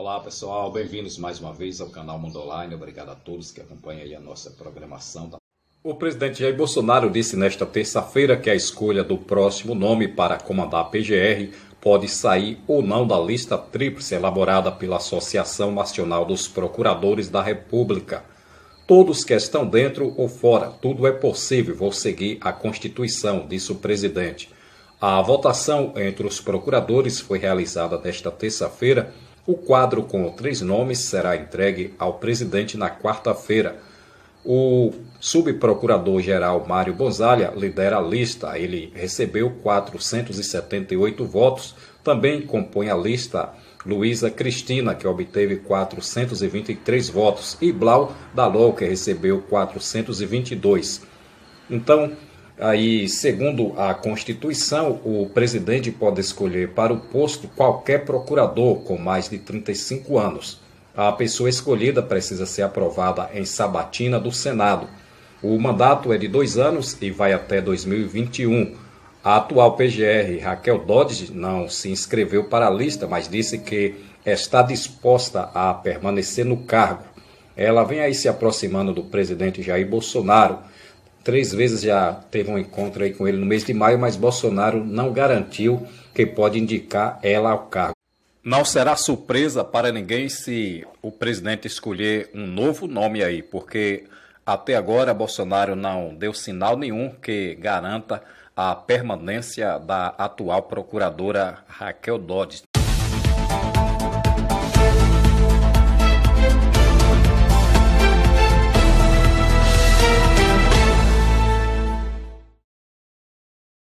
Olá pessoal, bem-vindos mais uma vez ao canal Mundo Online. Obrigado a todos que acompanham aí a nossa programação. O presidente Jair Bolsonaro disse nesta terça-feira que a escolha do próximo nome para comandar a PGR pode sair ou não da lista tríplice elaborada pela Associação Nacional dos Procuradores da República. Todos que estão dentro ou fora, tudo é possível, vou seguir a Constituição, disse o presidente. A votação entre os procuradores foi realizada nesta terça-feira o quadro com três nomes será entregue ao presidente na quarta-feira. O subprocurador-geral Mário Gonzalha lidera a lista. Ele recebeu 478 votos. Também compõe a lista Luísa Cristina, que obteve 423 votos, e Blau Dalol, que recebeu 422. Então, Aí, segundo a Constituição, o presidente pode escolher para o posto qualquer procurador com mais de 35 anos. A pessoa escolhida precisa ser aprovada em sabatina do Senado. O mandato é de dois anos e vai até 2021. A atual PGR Raquel Dodge não se inscreveu para a lista, mas disse que está disposta a permanecer no cargo. Ela vem aí se aproximando do presidente Jair Bolsonaro. Três vezes já teve um encontro aí com ele no mês de maio, mas Bolsonaro não garantiu que pode indicar ela ao cargo. Não será surpresa para ninguém se o presidente escolher um novo nome aí, porque até agora Bolsonaro não deu sinal nenhum que garanta a permanência da atual procuradora Raquel Dodge.